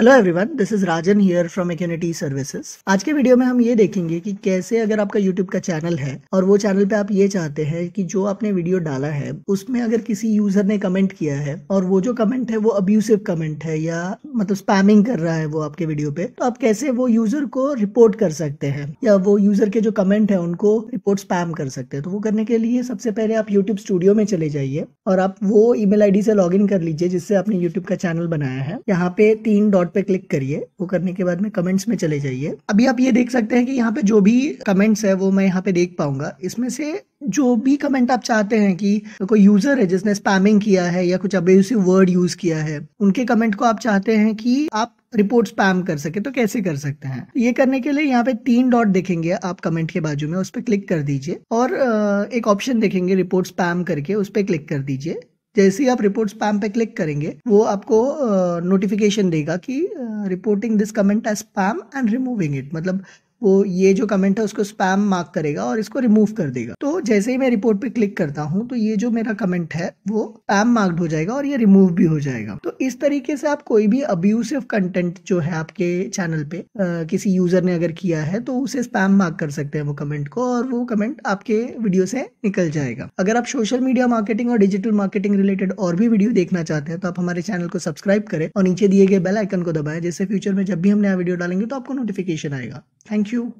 hello everyone this is Rajan here from Acunity services आज के video में हम ये देखेंगे कि कैसे अगर आपका यूट्यूब का चैनल है और वो चैनल पे आप ये चाहते हैं कि जो आपने वीडियो डाला है उसमें अगर किसी यूजर ने कमेंट किया है और वो जो कमेंट है वो अब्यूसिव कमेंट है या मतलब स्पैमिंग कर रहा है वो आपके वीडियो पे तो आप कैसे वो यूजर को रिपोर्ट कर सकते हैं या वो यूजर के जो कमेंट है उनको रिपोर्ट स्पैम कर सकते हैं तो वो करने के लिए सबसे पहले आप यूट्यूब स्टूडियो में चले जाइए और आप वो ईमेल आईडी से लॉग कर लीजिए जिससे आपने यूट्यूब का चैनल बनाया है यहाँ पे तीन डॉट डॉट पे क्लिक करिए वो करने के बाद में कमेंट्स में चले जाइए अभी आप ये देख सकते हैं कि यहाँ पे जो भी कमेंट्स है वो मैं यहाँ पे देख पाऊंगा इसमें से जो भी कमेंट आप चाहते हैं कि कोई यूजर है जिसने स्पैमिंग किया है या कुछ अब्यूसिव वर्ड यूज किया है उनके कमेंट को आप चाहते हैं कि आप रिपोर्ट स्पैम कर सके तो कैसे कर सकते हैं तो ये करने के लिए यहाँ पे तीन डॉट देखेंगे आप कमेंट के बाजू में उस पर क्लिक कर दीजिए और एक ऑप्शन देखेंगे रिपोर्ट स्पैम करके उस पर क्लिक कर दीजिए जैसे ही आप रिपोर्ट स्पैम पे क्लिक करेंगे वो आपको नोटिफिकेशन देगा कि reporting this comment as spam and removing it मतलब वो ये जो कमेंट है उसको स्पैम मार्क करेगा और इसको रिमूव कर देगा तो जैसे ही मैं रिपोर्ट पे क्लिक करता हूँ तो ये जो मेरा कमेंट है वो स्पैम मार्क्ड हो जाएगा और ये रिमूव भी हो जाएगा तो इस तरीके से आप कोई भी अब्यूसिव कंटेंट जो है आपके चैनल पे आ, किसी यूजर ने अगर किया है तो उसे स्पैम मार्क कर सकते हैं वो कमेंट को और वो कमेंट आपके वीडियो से निकल जाएगा अगर आप सोशल मीडिया मार्केटिंग और डिजिटल मार्केटिंग रिलेटेड और भी वीडियो देखना चाहते हैं तो आप हमारे चैनल को सब्सक्राइब करें और नीचे दिए गए बेल आइकन को दबाएं जिससे फ्यूचर में जब भी हम नया वीडियो डालेंगे तो आपको नोटिफिकेशन आएगा thank you